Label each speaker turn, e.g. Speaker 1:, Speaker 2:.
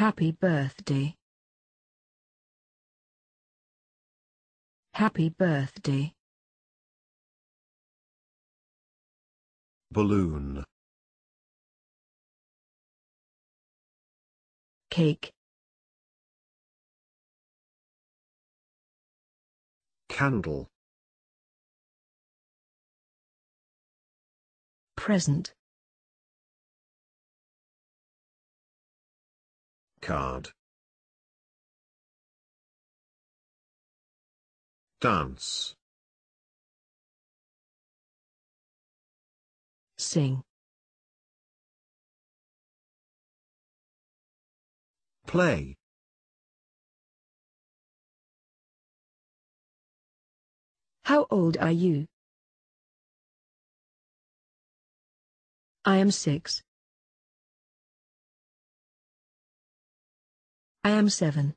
Speaker 1: Happy birthday. Happy birthday. Balloon. Cake. Candle. Present. Card. Dance. Sing. Play. How old are you? I am six. I am seven.